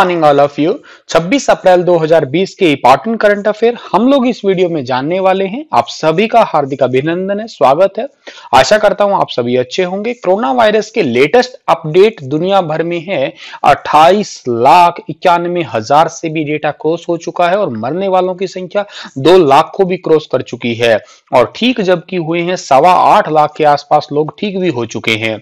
morning all of you 26 April 2020 के important current affair हम लोग इस वीडियो में जानने वाले हैं आप सभी का हार्दिक अभिनंदन है स्वागत है आशा करता हूं आप सभी अच्छे होंगे कोरोना वायरस के लेटेस्ट अपडेट दुनिया भर में है 28 लाख इक्यानवे हजार से भी डेटा क्रॉस हो चुका है और मरने वालों की संख्या दो लाख को भी क्रॉस कर चुकी है और ठीक जबकि हुए हैं सवा लाख के आसपास लोग ठीक भी हो चुके हैं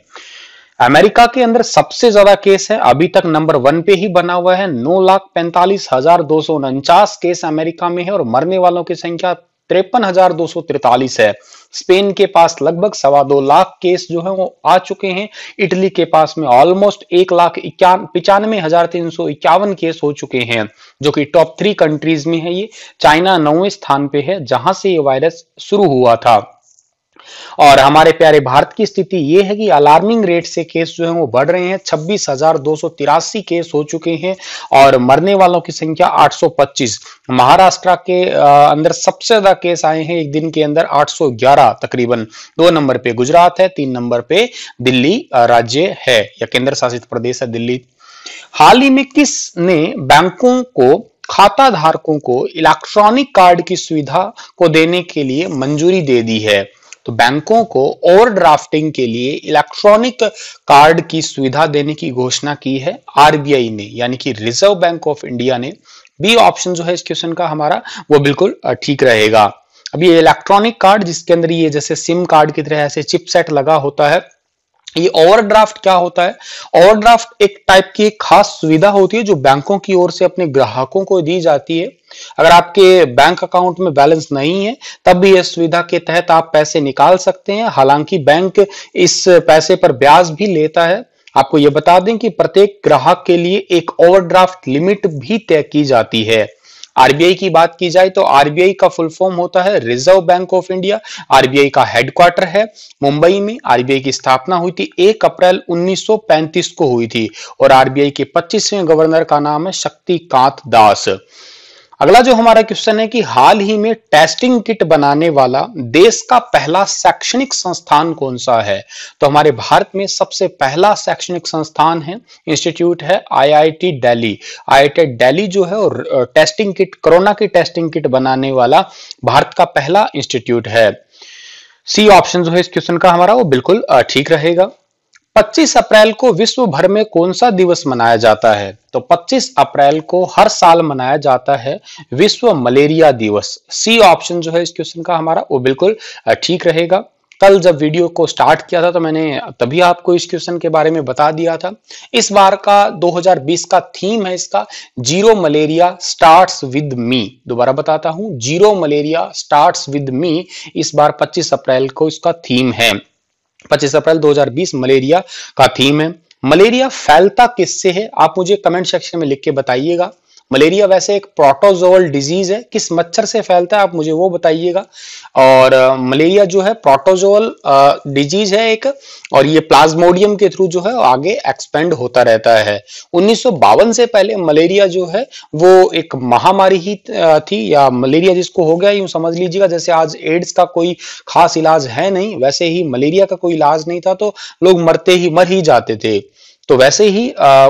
अमेरिका के अंदर सबसे ज्यादा केस है अभी तक नंबर वन पे ही बना हुआ है नौ लाख पैंतालीस हजार दो सौ उनचास केस अमेरिका में है और मरने वालों की संख्या तिरपन हजार दो सौ तिरतालीस है स्पेन के पास लगभग सवा दो लाख केस जो है वो आ चुके हैं इटली के पास में ऑलमोस्ट एक लाख पिचानवे हजार तीन सौ इक्यावन केस हो चुके हैं जो कि टॉप थ्री कंट्रीज में है ये चाइना नौवे स्थान पे है जहां से ये वायरस शुरू हुआ था और हमारे प्यारे भारत की स्थिति ये है कि अलार्मिंग रेट से केस जो है वो बढ़ रहे हैं छब्बीस हजार दो सौ तिरासी केस हो चुके हैं और मरने वालों की संख्या 825 महाराष्ट्र के अंदर सबसे ज्यादा केस आए हैं एक दिन के अंदर 811 तकरीबन दो नंबर पे गुजरात है तीन नंबर पे दिल्ली राज्य है या केंद्र शासित प्रदेश है दिल्ली हाल ही में किस ने बैंकों को खाता धारकों को इलेक्ट्रॉनिक कार्ड की सुविधा को देने के लिए मंजूरी दे दी है तो बैंकों को ओवर ड्राफ्टिंग के लिए इलेक्ट्रॉनिक कार्ड की सुविधा देने की घोषणा की है आरबीआई ने यानी कि रिजर्व बैंक ऑफ इंडिया ने बी ऑप्शन जो है इस क्वेश्चन का हमारा वो बिल्कुल ठीक रहेगा अब ये इलेक्ट्रॉनिक कार्ड जिसके अंदर ये जैसे सिम कार्ड की तरह ऐसे चिपसेट लगा होता है ये ओवरड्राफ्ट क्या होता है ओवरड्राफ्ट एक टाइप की एक खास सुविधा होती है जो बैंकों की ओर से अपने ग्राहकों को दी जाती है अगर आपके बैंक अकाउंट में बैलेंस नहीं है तब भी इस सुविधा के तहत आप पैसे निकाल सकते हैं हालांकि बैंक इस पैसे पर ब्याज भी लेता है आपको यह बता दें कि प्रत्येक ग्राहक के लिए एक ओवरड्राफ्ट लिमिट भी तय की जाती है आरबीआई की बात की जाए तो आरबीआई का फुल फॉर्म होता है Reserve Bank of India RBI का हेडक्वार्टर है मुंबई में आरबीआई की स्थापना हुई थी 1 अप्रैल 1935 को हुई थी और आरबीआई के 25वें गवर्नर का नाम है शक्तिकांत दास अगला जो हमारा क्वेश्चन है कि हाल ही में टेस्टिंग किट बनाने वाला देश का पहला शैक्षणिक संस्थान कौन सा है तो हमारे भारत में सबसे पहला शैक्षणिक संस्थान है इंस्टीट्यूट है आईआईटी दिल्ली आईआईटी दिल्ली जो है और टेस्टिंग किट कोरोना की टेस्टिंग किट बनाने वाला भारत का पहला इंस्टीट्यूट है सी ऑप्शन जो है इस क्वेश्चन का हमारा वो बिल्कुल ठीक रहेगा 25 अप्रैल को विश्व भर में कौन सा दिवस मनाया जाता है तो 25 अप्रैल को हर साल मनाया जाता है विश्व मलेरिया दिवस सी ऑप्शन जो है इस क्वेश्चन का हमारा वो बिल्कुल ठीक रहेगा कल जब वीडियो को स्टार्ट किया था तो मैंने तभी आपको इस क्वेश्चन के बारे में बता दिया था इस बार का 2020 का थीम है इसका zero malaria starts with me दोबारा बताता हूं zero malaria starts with me इस बार 25 अप्रैल को इसका थीम है पच्चीस अप्रैल 2020 मलेरिया का थीम है मलेरिया फैलता किससे है आप मुझे कमेंट सेक्शन में लिख के बताइएगा मलेरिया वैसे एक प्रोटोजोअल डिजीज है किस मच्छर से फैलता है आप मुझे वो बताइएगा और मलेरिया जो है प्रोटोजोअल डिजीज है एक और ये प्लाज्मोडियम के थ्रू जो है आगे एक्सपेंड होता रहता है उन्नीस से पहले मलेरिया जो है वो एक महामारी ही थी या मलेरिया जिसको हो गया यूं समझ लीजिएगा जैसे आज एड्स का कोई खास इलाज है नहीं वैसे ही मलेरिया का कोई इलाज नहीं था तो लोग मरते ही मर ही जाते थे तो वैसे ही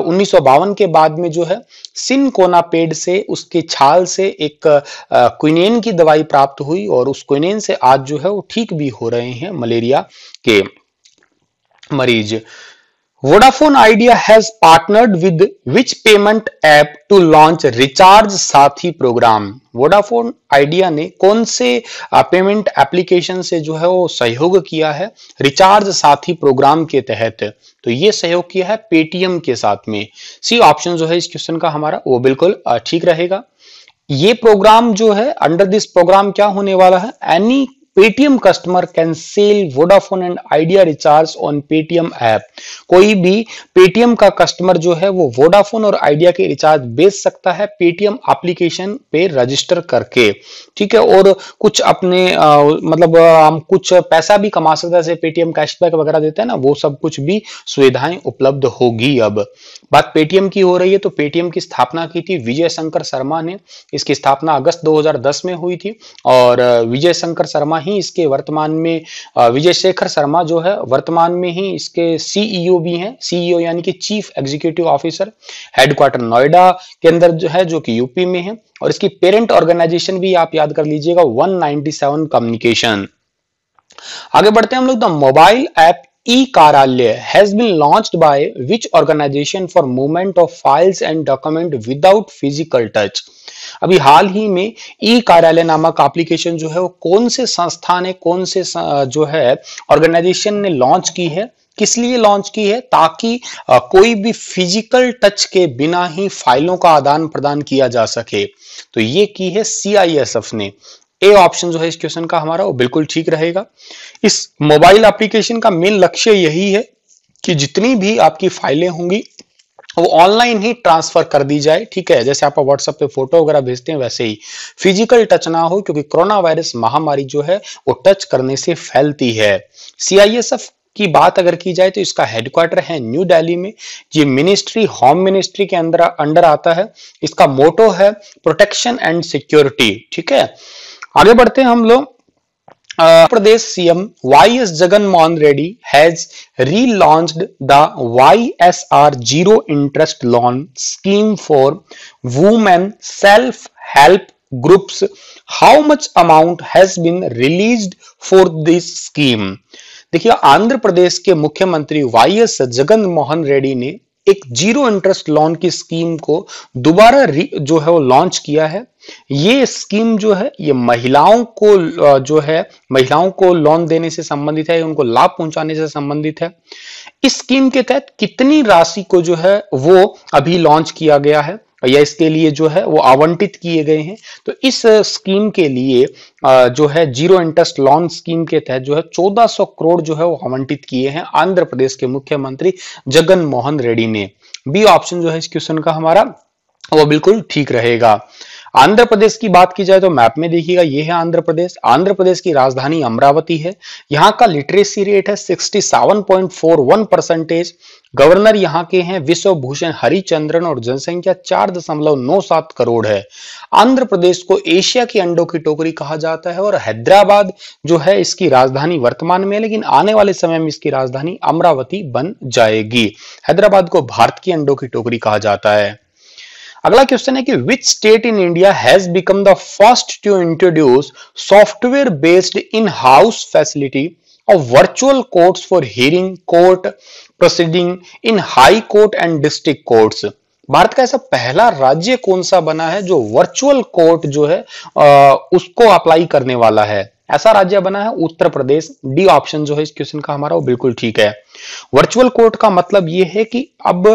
उन्नीस के बाद में जो है पेड़ से उसके छाल से एक क्विनेन की दवाई प्राप्त हुई और उस क्विनेन से आज जो है वो ठीक भी हो रहे हैं मलेरिया के मरीज Vodafone Idea has partnered with which payment app to launch recharge Saathi program Vodafone Idea ने कौन से पेमेंट एप्लीकेशन से जो है वो सहयोग किया है रिचार्ज साथी प्रोग्राम के तहत तो ये सहयोग किया है पेटीएम के साथ में सी ऑप्शन जो है इस क्वेश्चन का हमारा वो बिल्कुल ठीक रहेगा ये प्रोग्राम जो है अंडर दिस प्रोग्राम क्या होने वाला है any Paytm customer can sell Vodafone and Idea recharge on Paytm app कोई भी पेटीएम का कस्टमर जो है वो वोडाफोन और आइडिया के रिचार्ज बेच सकता है पेटीएम एप्लीकेशन पे रजिस्टर करके ठीक है और कुछ अपने आ, मतलब हम कुछ पैसा भी कमा सकते हैं जैसे पेटीएम कैशबैक वगैरह देते हैं ना वो सब कुछ भी सुविधाएं उपलब्ध होगी अब बात पेटीएम की हो रही है तो पेटीएम की स्थापना की थी विजय शंकर शर्मा ने इसकी स्थापना अगस्त दो में हुई थी और विजय शंकर शर्मा ही इसके वर्तमान में विजय शेखर शर्मा जो है वर्तमान में ही इसके सीईओ e भी हैं सीईओ e यानी कि chief executive officer headquarter Noida के अंदर जो है जो कि यूपी में है और इसकी पेरेंट ऑर्गेनाइजेशन भी आप याद कर लीजिएगा वन कम्युनिकेशन आगे बढ़ते हैं हम लोग the mobile app e Karyalaya has been launched by which organisation for movement of files and document without physical touch अभी हाल ही में ई कार्यालय नामक एप्लीकेशन जो है वो कौन से संस्था ने कौन से जो है ऑर्गेनाइजेशन ने लॉन्च की है किस लिए लॉन्च की है ताकि कोई भी फिजिकल टच के बिना ही फाइलों का आदान प्रदान किया जा सके तो ये की है सीआईएसएफ ने ए ऑप्शन जो है इस क्वेश्चन का हमारा वो बिल्कुल ठीक रहेगा इस मोबाइल एप्लीकेशन का मेन लक्ष्य यही है कि जितनी भी आपकी फाइलें होंगी वो ऑनलाइन ही ट्रांसफर कर दी जाए ठीक है जैसे आप व्हाट्सएप पे फोटो वगैरह भेजते हैं वैसे ही फिजिकल टच ना हो क्योंकि कोरोना वायरस महामारी जो है वो टच करने से फैलती है सीआईएसएफ की बात अगर की जाए तो इसका हेडक्वार्टर है न्यू दिल्ली में ये मिनिस्ट्री होम मिनिस्ट्री के अंदर अंडर आता है इसका मोटो है प्रोटेक्शन एंड सिक्योरिटी ठीक है आगे बढ़ते हैं हम लोग Pradesh CM Y S Jagan Mohan Reddy has relaunched the Y S R zero interest loan scheme for women self help groups how much amount has been release for this scheme देखिए आंध्र प्रदेश के मुख्यमंत्री वाई एस जगन मोहन रेड्डी ने एक जीरो इंटरेस्ट लोन की scheme को दोबारा जो है वो लॉन्च किया है ये स्कीम जो है ये महिलाओं को जो है महिलाओं को लोन देने से संबंधित है उनको लाभ पहुंचाने से संबंधित है इस स्कीम के तहत कितनी राशि को जो है वो अभी लॉन्च किया गया है या इसके लिए जो है वो आवंटित किए गए हैं तो इस स्कीम के लिए जो है जीरो इंटरेस्ट लोन स्कीम के तहत जो है 1400 करोड़ जो है वो आवंटित किए हैं आंध्र प्रदेश के मुख्यमंत्री जगन मोहन रेड्डी ने बी ऑप्शन जो है इस क्वेश्चन का हमारा वो बिल्कुल ठीक रहेगा आंध्र प्रदेश की बात की जाए तो मैप में देखिएगा ये है आंध्र प्रदेश आंध्र प्रदेश की राजधानी अमरावती है यहाँ का लिटरेसी रेट है 67.41 परसेंटेज गवर्नर यहाँ के हैं विश्वभूषण हरिचंद्रन और जनसंख्या चार दशमलव नौ सात करोड़ है आंध्र प्रदेश को एशिया की अंडों की टोकरी कहा जाता है और हैदराबाद जो है इसकी राजधानी वर्तमान में लेकिन आने वाले समय में इसकी राजधानी अमरावती बन जाएगी हैदराबाद को भारत की अंडों की टोकरी कहा जाता है अगला क्वेश्चन है कि which state in India has become the first to introduce software based in house facility और virtual court for hearing court proceeding in high court and district courts Bharat का ऐसा पहला राज्य कौन सा बना है जो वर्चुअल कोर्ट जो है आ, उसको अप्लाई करने वाला है ऐसा राज्य बना है उत्तर प्रदेश डी ऑप्शन जो है इस क्वेश्चन का हमारा वो बिल्कुल ठीक है वर्चुअल कोर्ट का मतलब ये है कि अब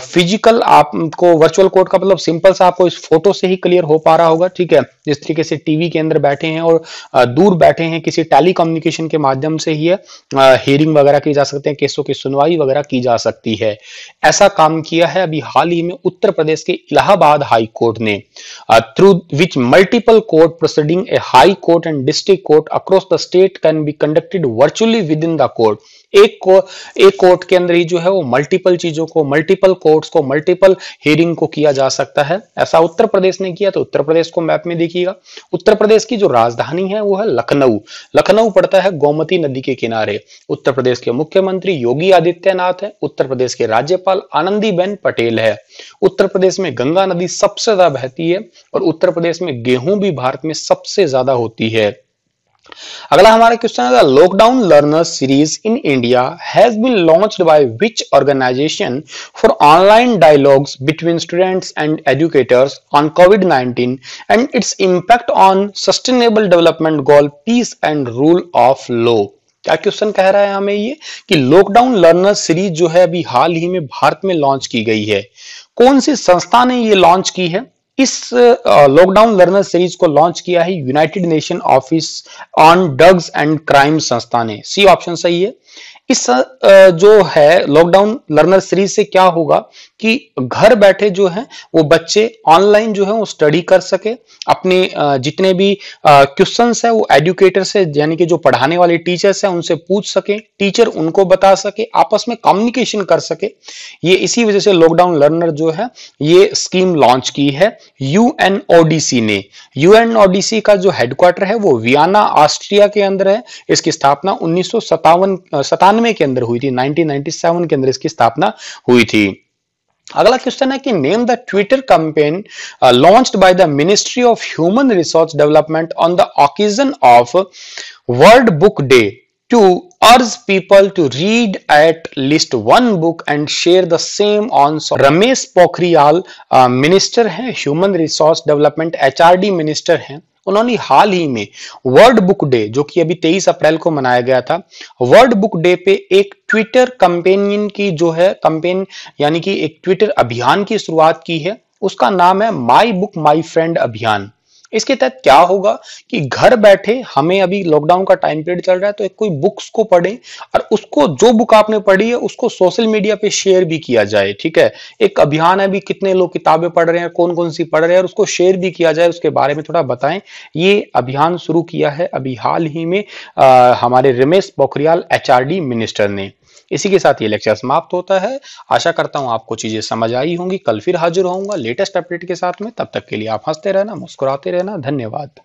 फिजिकल आपको वर्चुअल कोर्ट का मतलब सिंपल सा आपको इस फोटो से ही क्लियर हो पा रहा होगा ठीक है जिस तरीके से टीवी के अंदर बैठे हैं और आ, दूर बैठे हैं किसी टेलीकम्युनिकेशन के माध्यम से ही हियरिंग वगैरह की जा सकते हैं केसों की सुनवाई वगैरह की जा सकती है ऐसा काम किया है अभी हाल ही में उत्तर प्रदेश के इलाहाबाद हाई कोर्ट ने through which multiple court proceeding a high court and district court across the state can be conducted virtually with in the court एक को एक कोर्ट के अंदर ही जो है वो मल्टीपल चीजों को मल्टीपल कोर्ट्स को मल्टीपल हेरिंग को किया जा सकता है ऐसा उत्तर प्रदेश ने किया तो उत्तर प्रदेश को मैप में देखिएगा उत्तर प्रदेश की जो राजधानी है वो है लखनऊ लखनऊ पड़ता है गोमती नदी के किनारे उत्तर प्रदेश के मुख्यमंत्री योगी आदित्यनाथ है उत्तर प्रदेश के राज्यपाल आनंदीबेन पटेल है उत्तर प्रदेश में गंगा नदी सबसे ज्यादा बहती है और उत्तर प्रदेश में गेहूं भी भारत में सबसे ज्यादा होती है अगला हमारा क्वेश्चन है lockdown learner series in India has been launched by which organisation for online dialogues between students and educators on COVID 19 and its impact on sustainable development goal peace and rule of law क्या question कह रहा है हमें ये कि lockdown learner series जो है अभी हाल ही में भारत में लॉन्च की गई है कौन सी संस्था ने ये लॉन्च की है इस लॉकडाउन लर्नर सीरीज को लॉन्च किया है United Nation office on drugs and crime संस्था ने सी ऑप्शन सही है इस जो है लॉकडाउन लर्नर सीरीज से क्या होगा कि घर बैठे जो है वो बच्चे ऑनलाइन जो है वो स्टडी कर सके अपने जितने भी क्वेश्चन है वो एडुकेटर से यानी कि जो पढ़ाने वाले टीचर्स हैं उनसे पूछ सके टीचर उनको बता सके आपस में कम्युनिकेशन कर सके ये इसी वजह से लॉकडाउन लर्नर जो है ये स्कीम लॉन्च की है यू ने यूएनओडीसी का जो हेडक्वार्टर है वो वियाना ऑस्ट्रिया के अंदर है इसकी स्थापना उन्नीस सौ 1997 के अंदर हुई थी 1997 के अंदर इसकी स्थापना हुई थी अगला क्वेश्चन है कि name the Twitter campaign launched by the ministry of human resource development on the occasion of world book day to urge people to read at least one book and share the same on Ramesh Pokhriyal minister हैं human resource development HRD minister हैं उन्होंने हाल ही में world book day जो कि अभी 23 अप्रैल को मनाया गया था वर्ल्ड बुक डे पे एक ट्विटर कंपेनियन की जो है कंपेन यानी कि एक ट्विटर अभियान की शुरुआत की है उसका नाम है माई बुक माई फ्रेंड अभियान इसके तहत क्या होगा कि घर बैठे हमें अभी लॉकडाउन का टाइम पीरियड चल रहा है तो एक कोई बुक्स को पढ़ें और उसको जो बुक आपने पढ़ी है उसको सोशल मीडिया पे शेयर भी किया जाए ठीक है एक अभियान है भी कितने लोग किताबें पढ़ रहे हैं कौन कौन सी पढ़ रहे हैं और उसको शेयर भी किया जाए उसके बारे में थोड़ा बताएं ये अभियान शुरू किया है अभी हाल ही में आ, हमारे रमेश पोखरियाल एच मिनिस्टर ने इसी के साथ ये लेक्चर समाप्त होता है आशा करता हूँ आपको चीजें समझ आई होंगी कल फिर हाजिर होऊंगा लेटेस्ट अपडेट के साथ में तब तक के लिए आप हंसते रहना मुस्कुराते रहना धन्यवाद